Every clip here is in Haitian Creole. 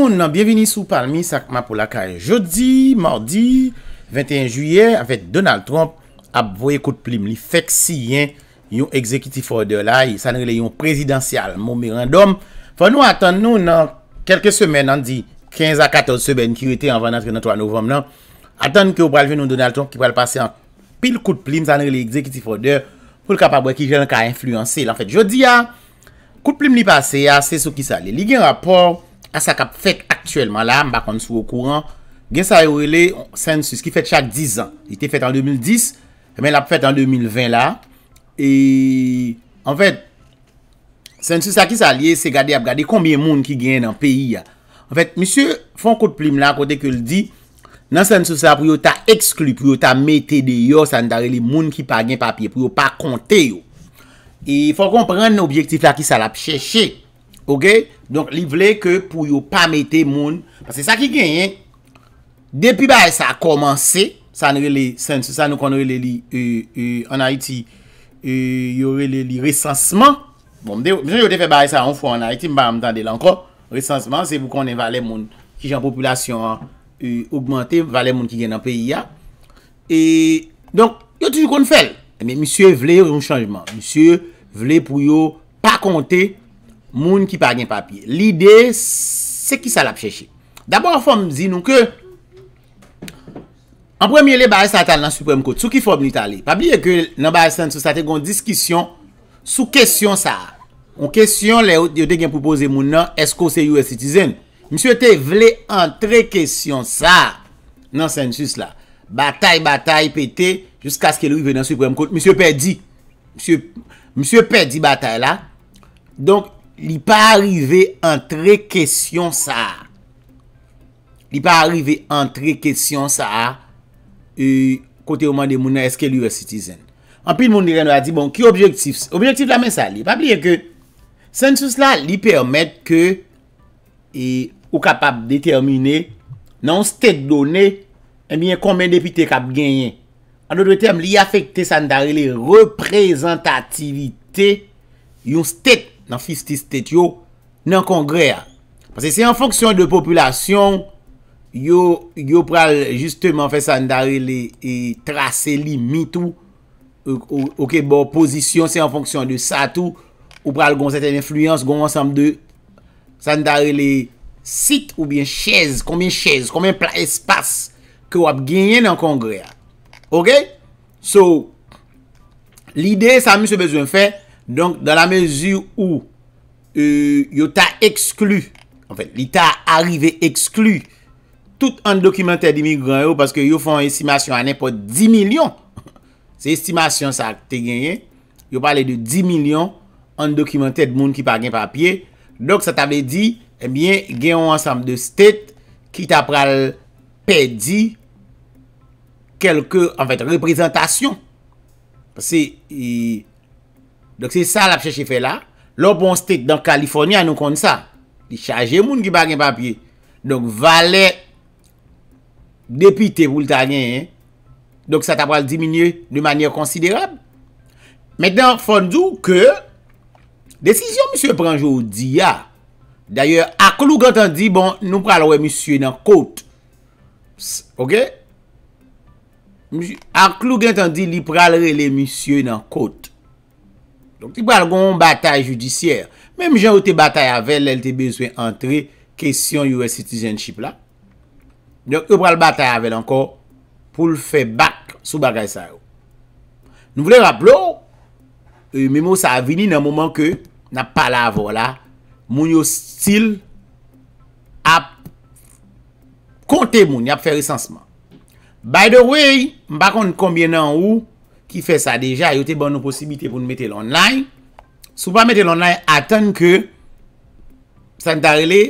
Moun nan, byenveni sou palmi sakman pou la kare Jodi, mordi, 21 juyè Afet, Donald Trump ap voye kout plim li Fek si yon, yon executive order la Sanre le yon prezidansyal, mou merandom Fon nou atan nou nan, kelke semen nan di 15 a 14 semen ki yote an van atre nan 3 novom nan Atan nou ki ou pral ven nou Donald Trump Ki pral pase an pil kout plim Sanre le executive order Pou l kap ap voye ki jen l ka influense Enfet, jodi ya, kout plim li pase ya Se sou ki sa li, li gen rapor Asak ap fèk aktyèlman la, mba kon sou au kouran. Gen sa yore le sensus ki fèk chak 10 an. Ite fèk an 2010, men ap fèk an 2020 la. E, an fèt, sensus a ki sa liye se gade ap gade konbyen moun ki gen nan peyi ya. An fèt, misye, fon kote plim la, kote ke l di, nan sensus a pou yo ta eksklu, pou yo ta mette de yo, san dare li moun ki pa gen papye, pou yo pa konte yo. E, fòk an pren obyektif la ki sa la pcheche, ok? Donk li vle ke pou yo pa mette moun. Pase sa ki genyen. Depi ba e sa a komanse. Sa nou kon re li euh, euh, en Haiti. Euh, yo re li recenseman. Bon, Misen yo te fe ba e sa an fwa en Haiti. Mba am tande lankon. Recenseman se pou kon e valen moun. Ki jan popilasyon a augmente. Valen moun ki gennen pe iya. E donk yo toujou kon fel. E men misye vle yo yon chanjman. Misen yo vle pou yo pa konte. moun ki pa gen papye. Lide, se ki sa la pcheche. D'abord, fòm zi nou ke, anpwèmye le barè satan nan Supreme Court, sou ki fòm ni talè. Pabliye ke nan barè san sou satè gon diskisyon, sou kèsyon sa. On kèsyon le ou te gen poupose moun nan, esko se you e citizen. Misyon te vle antre kèsyon sa, nan sensus la. Bataï, bataï, pète, jousk aske lou i ven nan Supreme Court. Misyon pe di. Misyon pe di bataï la. Donk, li pa arrive an tre kestyon sa a. Li pa arrive an tre kestyon sa a e kote ouman de mounan eske l'universitizen. An pi, moun de gen nou a di, bon, ki objektif? Objektif la men sa li. Pa pli e ke sen sou sla li permette ke e ou kapap determine nan ou sted donen, e myen konmen depite kap genyen. An ou de tem, li afekte san dare le reprezentativite yon sted nan fististet yo nan kongre a. Pase se an fonksyon de populasyon, yo pral justeman fè san darele e trase li mitou ou ke bo posisyon se an fonksyon de sa tou ou pral gon zete l'influyans gon ansamde san darele sit ou bien chèz, konbien chèz, konbien espas ke wap genyen nan kongre a. Ok? So, l'ide sa mi se bezwen fè Donk, dan la mezu ou euh, yo ta eksklu, en fèt, li ta arrive eksklu tout an dokumentèd imigran yo, paske yo fon estimasyon anè po 10 milyon. Se estimasyon sa te genyen, yo pale de 10 milyon an dokumentèd moun ki pa gen papye. Donk, sa te ave di, e bie, genyon ansam de eh stèt ki ta pral pedi kelke, en fèt, reprezentasyon. Pasè, yi Donk se sa la pcheche fe la, lor bon stek dan Kaliforniya nou kon sa. Li chaje moun ki bagen papye. Donk valè depite pou lta nyen. Donk sa ta pral diminye de manye konsiderab. Mèndan fondou ke desisyon msye pranjou di ya. Danyè ak lou gantan di bon nou pralwe msye nan kote. Ok? Ak lou gantan di li pralwe le msye nan kote. Donk ti pral gon batay judisyer. Mem jen ou te batay avèl, lèl te bezwen antre kèsyon yowè citizenship euh, la. Nyon, yon pral batay avèl anko pou l'fè bak sou bagay sa yo. Nou vle rap lò, mè mò sa avini nan mouman kè nan pa la avò la, moun yo stil ap kontè moun, ap fè resansman. By the way, mbakon mwen konbyen nan ou, Ki fè sa deja, yo te bon nou posibite pou nou mette l'online. Sou pa mette l'online, atan ke san tarele,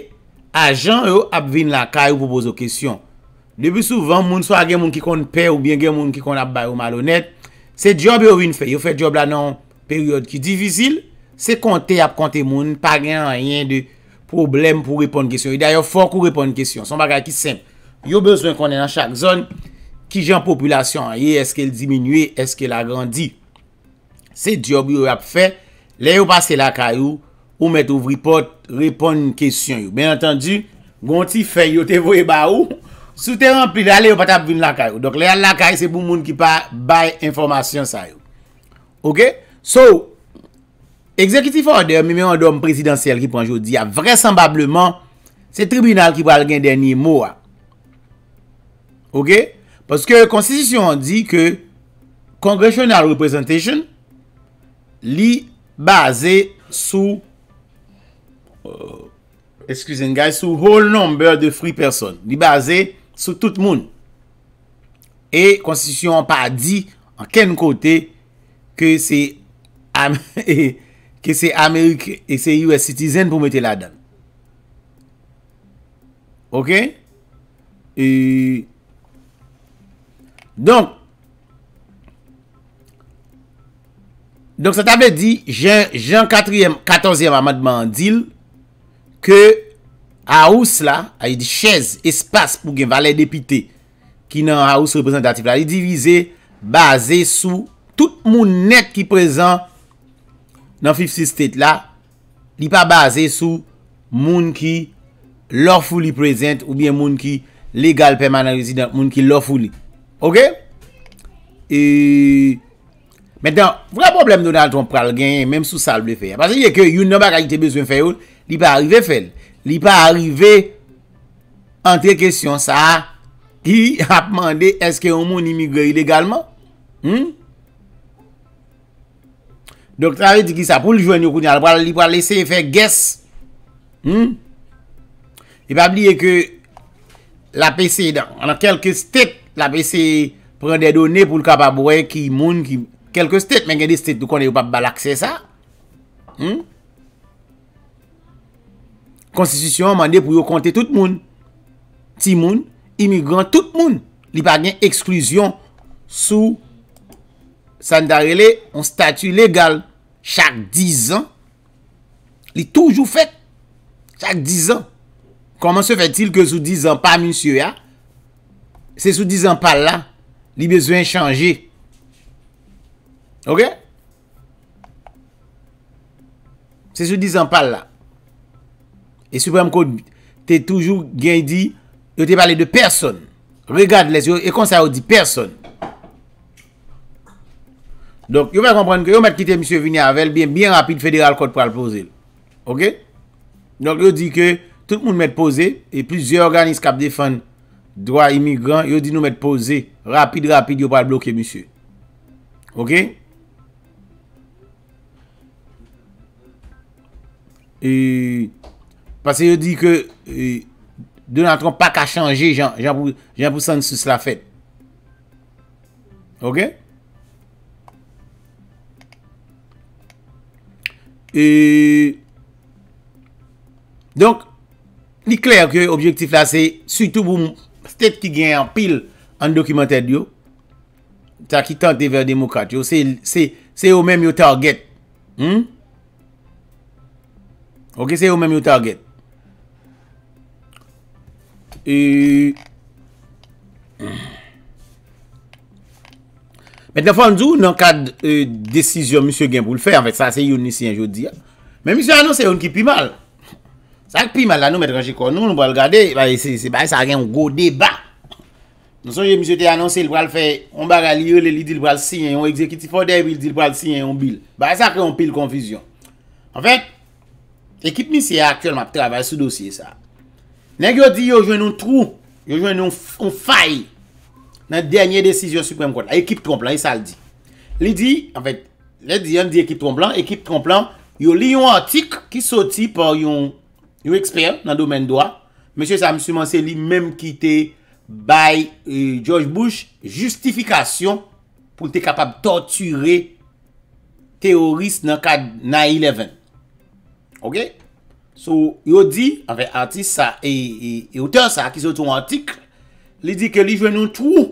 ajan yo ap vin la ka yo pou bozo kesyon. Debe souvan, moun so a gen moun ki konn pe ou bien gen moun ki konn ap bay ou malonet. Se job yo win fè, yo fè job la nan peryode ki divizil. Se konte ap konte moun, pa gen ranyen de problem pou repon kesyon. E yo dè yo fòk ou repon kesyon, son bagay ki semp, yo bezwen konnen nan chak zonj. Ki jan populasyon a ye, eske el diminwe, eske el agrandi. Se job yo ap fe, le yo pase lakay yo, ou met ouvri pot, repon yon kesyon yo. Ben yon tendu, gonti fe yo te vo e ba ou, sou te rempli la, le yo pata ap vin lakay yo. Dok le yon lakay se pou moun ki pa bay informasyon sa yo. Ok? So, executive order, mi men yon dom presidansyel ki panjou di, ya vresambableman se tribunal ki pa al gen denye mou a. Ok? Poske konstitusyon an di ke kongresyonal representation li baze sou euh, excusez n guy, sou whole number de free person. Li baze sou tout moun. E konstitusyon an pa di an ken kote ke se amerik et se US citizen pou mette la dan. Ok? E... Donk sa tabè di, jan 14e amad mandil ke aous la, ay di chèz espas pou gen valè depité ki nan aous reprezentatif la, li divize base sou tout moun net ki prezent nan 56 state la, li pa base sou moun ki lòfou li prezent ou bien moun ki legal permanent resident, moun ki lòfou li. Ok? E... Metan, vra problem nou nan ton pral gen, menm sou sal ble fè. Pas yè ke yon nan bak a ite bezwen fè yon, li pa arrive fè. Li pa arrive, an te kèsyon sa, ki ap mande, eske yon moun imigre ilègalman? Hmm? Dok trave di ki sa pou ljwen yon kounen, li pa lese fè gès. Hmm? Li pa bliye ke, la PC dan, an an kelke stèk, la pe se pren de donè pou l kapabouè ki moun, kelke stèt, men gen de stèt nou konè yo pa balakse sa. Konstitusyon hmm? manè pou yo kontè tout moun. Ti moun, imigran tout moun. Li pa gen eksklusyon sou san darele on statu legal chak 10 an. Li toujou fèt. Chak 10 an. Koman se fètil ke sou 10 an pa monsye ya? Se sou di zan pal la, li bezwen chanje. Ok? Se sou di zan pal la. E sou prem kote, te toujou gen di, yo te pale de person. Regarde les yo, e kon sa yo di person. Donk yo pa kompran ke yo met kite M. Viniarvel, bien rapide federal kote pral pose. Ok? Donk yo di ke, tout moun met pose, e plis yo organis kap defan kote. Dwa imigran, yo di nou met pose. Rapide, rapide, yo pa bloke, monsie. Ok? E, pase yo di ke, donan ton pak a chanje, jan pou san sou sla fet. Ok? E, donk, li kler ke objektif la se, sou tou bou moun, tet ki gen apil an dokumantèd yo, ta ki tante de ver demokat yo, se yo menm yo target. Hmm? Ok, se yo menm yo target. Met la fande zi ou nan kad euh, desisyon monsye gen pou l fè, anvek sa se yon nisyen jodi ya, men monsye anonsè yon ki pi mal. Sa ak pi mal la nou met kan che kon nou, nou ba l gade, ba e se, se ba e sa gen yon go deba. Non son jen miso te anonsi, yon ba l fe, yon ba ga li yon, li di yon ba l si, yon ekzekiti fode, yon bi, yon bil. Ba e sa kre yon pil konfisyon. Enfek, ekip mi se aktyol map trabèl sou dosye sa. Nèk yo di yo jwen yon trou, yo jwen yon fay, nèk dernyè desisyon Supreme Court, ekip tromplan, yon sa l di. Li di, enfek, li di yon di ekip tromplan, ekip tromplan, yon li yon antik ki soti por yon... Yon ekspert nan domen doa, Monsie Sam Sumanse li menm kite by euh, George Bush justifikasyon pou te kapab torture teorist nan 9-11. Ok? So, yon di, anfe artist sa, yon te sa, ki se ton antik, li di ke li jwen nou trou,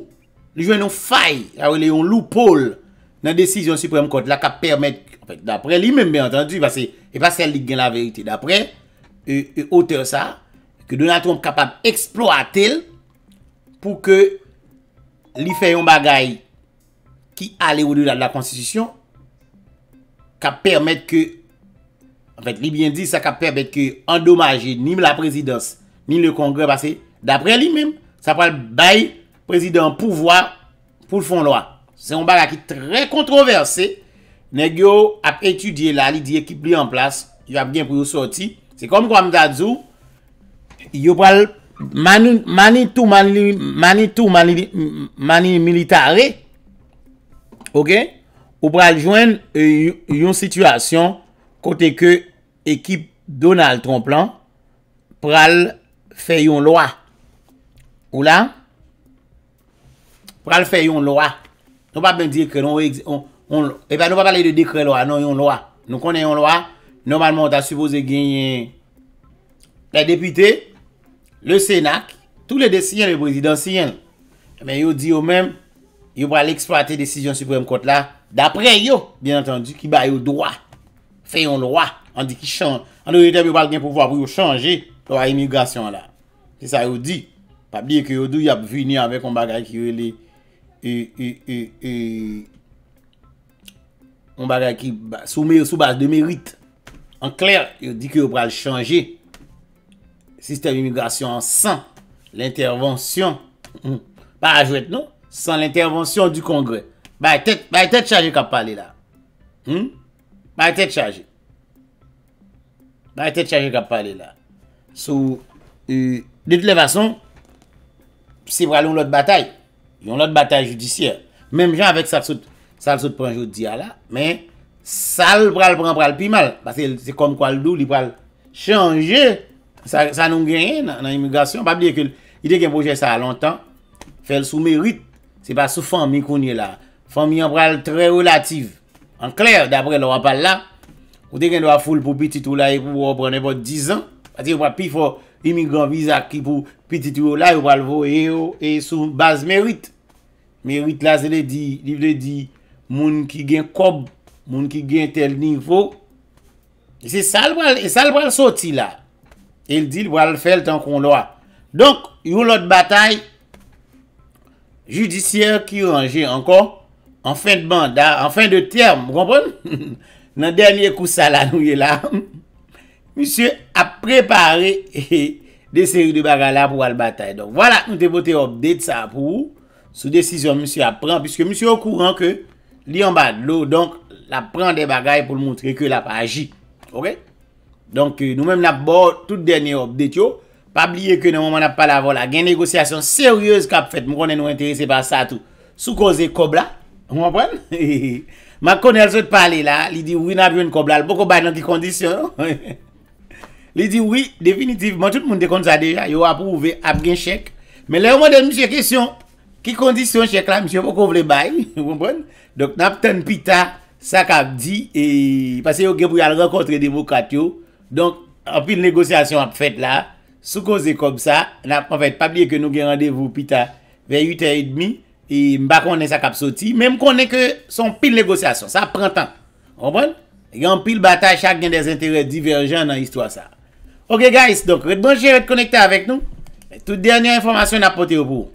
li jwen nou fay, awe ah li yon lou pol nan desisyon Supreme Court la ka permet, anfe, dapre, li menm ben entendi, e pa se lig gen la verite. Dapre, E, e auteur sa, ke Donald Trump kapab eksplo a tel, pou ke li fe yon bagay ki ale ou de la konstitusyon, kap permet ke, en fèk, li bien di sa, kap permet ke endomaje ni la prezidans, ni le kongre basè, d'apre li men, sa pal bay prezidans pouvoi, pou fon loa. Se yon bagay ki tre kontroverse, ne gyo ap etudye la, li di ekip li an plas, yon ap gen pou yo sorti, Se kom kwa mzadzou, yo pral mani tou mani militare, ou pral jwen e, yon situasyon kote ke ekip Donald Tromplan pral fe yon loa. Ola? Pral fe yon loa. Nou pa ben dikre, non, e nou va pale de dikre loa, nou yon loa. Nou kone yon loa. Nomalman ou ta suppose genyen la depite, le senak, tou le desinyen le prezidansiyen. Men yo di yo men, yo pa l'eksploate desisyon Supremekot la, dapre yo, bien entendi, ki ba yo doa, feyon doa, an di ki chan, an do yo tebe yo balgen pou fwa pou yo chanje la immigration la. Se sa yo di, pa biye ki yo do yap vini anvek ou bagay ki yo le, ou, ou, ou, ou, ou bagay ki soume yo soubaz de merite. An kler, yo di ki yo pral chanje sistem imigrasyon an san l'intervansyon hmm. parajwet nou, san l'intervansyon du kongre. Baye tet chanje kap pale la. Hmm? Baye tet chanje. Baye tet chanje kap pale la. Sou, yu, euh, dit le vason, si pral yon lot batay. Yon lot batay judisyen. Mem jan avek sa lsout, sa lsout pranjou diya la, men, Sal pral pran pral pi mal. Pase se kom kwa l do li pral chanje. Sa nou gen nan imigrasyon. Pa biye ke l ide gen proje sa lontan. Fel sou merit. Se pa sou fan mi konye la. Fan mi an pral tre relative. An klèr, dapre l wapal la. Ou de gen l wap ful pou piti tou la e pou wap prene po 10 an. Pase yon pral pi fo imigran pisa ki pou piti tou la yon pral vo e sou baz merit. Merit la se le di moun ki gen kob Moun ki gen tel nivou. E se sal val, e sal val soti la. El di l val fel tan kon do a. Donk, yon lot batay. Judisyen ki ranger ankon. An fin de bandar, an fin de term. Moun kompon? Nan dernye kousa la nou ye la. Monsi a prepari de seri de bagala pou val batay. Donk, wala, nou te bote obdet sa pou sou desisyon monsi apren. Piske monsi yo kouran ke li yon bad lo, donk, La pren de bagay pou l'montre ke la pa aji. Ok? Donk euh, nou menm la bo tout denye ob detyo. Pa bliye ke nou moun ap pa la vola. Gen negosyasyon seryose kap fet. Moun konnen nou interese pa sa tout. Sou koze kobla. Moun ap pren? Ma konnen zot pale la. Li di ou yon ap yon kobla. L poko bay nan ki kondisyon. Non? Li di ou yon definitiv. Moun tout moun de kondisa deja. Yo ap ouve ap gen chek. Men lè ou moun den mou chek kisyon. Ki kondisyon chek la. Mou chek poko vle bay. Moun pren? Donk nap ten pita. sa kap di, e pase yo gebrou al rakotre de mou kat yo, donk apil negosyasyon ap fet la, sou koze kom sa, nan ap anvet pabliye ke nou gen randevou pita, ven 8 an et demi, e mbakonnen sa kap soti, menm konnen ke son pil negosyasyon, sa ap prantan, anpon, yon pil bata chak gen des intere diverjan nan histwa sa. Ok guys, donk ret banje ret konekte avèk nou, tout dernyan informasyon apote yo pou.